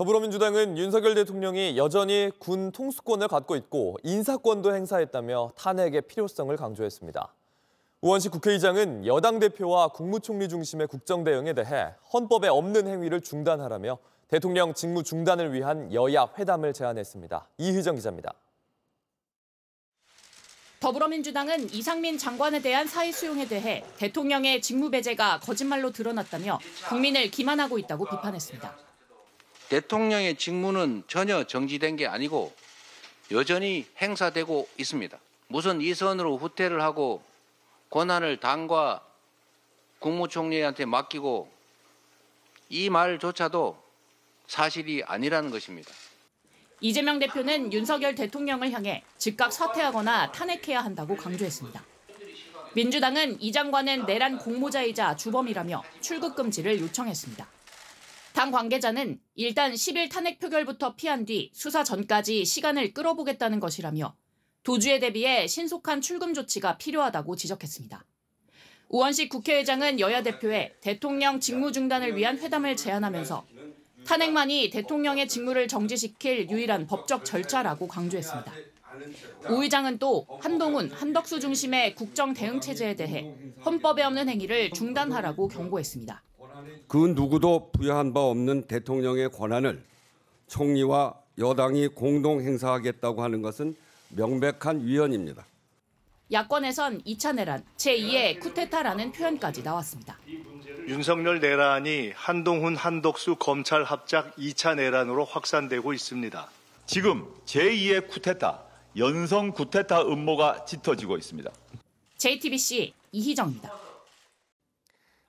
더불어민주당은 윤석열 대통령이 여전히 군 통수권을 갖고 있고 인사권도 행사했다며 탄핵의 필요성을 강조했습니다. 우원식 국회의장은 여당 대표와 국무총리 중심의 국정 대응에 대해 헌법에 없는 행위를 중단하라며 대통령 직무 중단을 위한 여야 회담을 제안했습니다. 이희정 기자입니다. 더불어민주당은 이상민 장관에 대한 사의 수용에 대해 대통령의 직무 배제가 거짓말로 드러났다며 국민을 기만하고 있다고 비판했습니다. 대통령의 직무는 전혀 정지된 게 아니고 여전히 행사되고 있습니다. 무슨 이선으로 후퇴를 하고 권한을 당과 국무총리한테 맡기고 이 말조차도 사실이 아니라는 것입니다. 이재명 대표는 윤석열 대통령을 향해 즉각 사퇴하거나 탄핵해야 한다고 강조했습니다. 민주당은 이 장관은 내란 공모자이자 주범이라며 출국 금지를 요청했습니다. 당 관계자는 일단 10일 탄핵 표결부터 피한 뒤 수사 전까지 시간을 끌어보겠다는 것이라며 도주에 대비해 신속한 출금 조치가 필요하다고 지적했습니다. 우원식 국회의장은 여야 대표에 대통령 직무 중단을 위한 회담을 제안하면서 탄핵만이 대통령의 직무를 정지시킬 유일한 법적 절차라고 강조했습니다. 우 의장은 또 한동훈, 한덕수 중심의 국정 대응 체제에 대해 헌법에 없는 행위를 중단하라고 경고했습니다. 그 누구도 부여한 바 없는 대통령의 권한을 총리와 여당이 공동 행사하겠다고 하는 것은 명백한 위헌입니다. 야권에선 2차 내란, 제2의 쿠테타라는 표현까지 나왔습니다. 윤석열 내란이 한동훈 한덕수 검찰 합작 2차 내란으로 확산되고 있습니다. 지금 제2의 쿠테타 연성 쿠테타 음모가 짙어지고 있습니다. JTBC 이희정입니다.